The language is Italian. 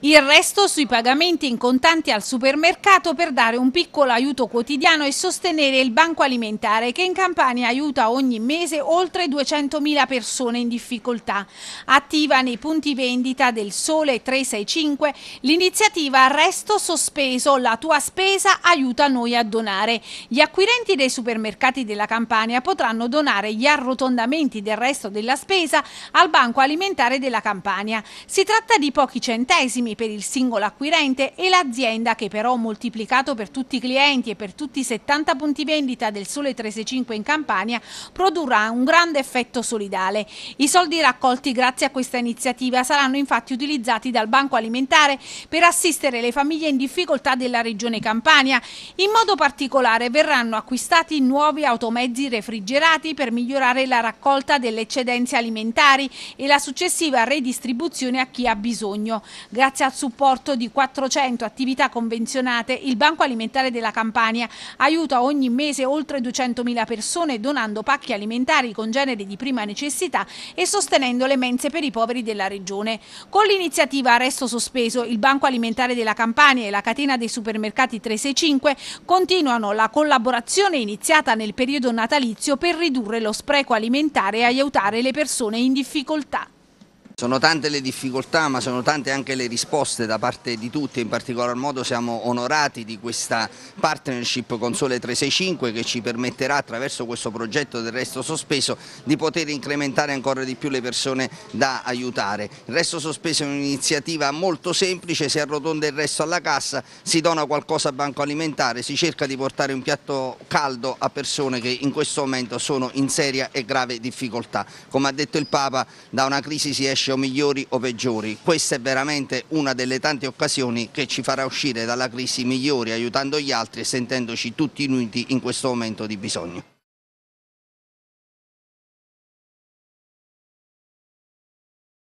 Il resto sui pagamenti in contanti al supermercato per dare un piccolo aiuto quotidiano e sostenere il banco alimentare che in Campania aiuta ogni mese oltre 200.000 persone in difficoltà. Attiva nei punti vendita del Sole 365 l'iniziativa Resto Sospeso, la tua spesa aiuta noi a donare. Gli acquirenti dei supermercati della Campania potranno donare gli arrotondamenti del resto della spesa al banco alimentare della Campania. Si tratta di pochi centesimi primi per il singolo acquirente e l'azienda che però moltiplicato per tutti i clienti e per tutti i 70 punti vendita del Sole 365 in Campania produrrà un grande effetto solidale. I soldi raccolti grazie a questa iniziativa saranno infatti utilizzati dal Banco Alimentare per assistere le famiglie in difficoltà della regione Campania. In modo particolare verranno acquistati nuovi automezzi refrigerati per migliorare la raccolta delle eccedenze alimentari e la successiva redistribuzione a chi ha bisogno. Grazie Grazie al supporto di 400 attività convenzionate, il Banco Alimentare della Campania aiuta ogni mese oltre 200.000 persone donando pacchi alimentari con generi di prima necessità e sostenendo le mense per i poveri della regione. Con l'iniziativa Resto Sospeso, il Banco Alimentare della Campania e la catena dei supermercati 365 continuano la collaborazione iniziata nel periodo natalizio per ridurre lo spreco alimentare e aiutare le persone in difficoltà. Sono tante le difficoltà ma sono tante anche le risposte da parte di tutti, in particolar modo siamo onorati di questa partnership con Sole 365 che ci permetterà attraverso questo progetto del resto sospeso di poter incrementare ancora di più le persone da aiutare. Il resto sospeso è un'iniziativa molto semplice, si arrotonda il resto alla cassa, si dona qualcosa a banco alimentare, si cerca di portare un piatto caldo a persone che in questo momento sono in seria e grave difficoltà. Come ha detto il Papa da una crisi si esce esce o migliori o peggiori. Questa è veramente una delle tante occasioni che ci farà uscire dalla crisi migliori, aiutando gli altri e sentendoci tutti uniti in questo momento di bisogno.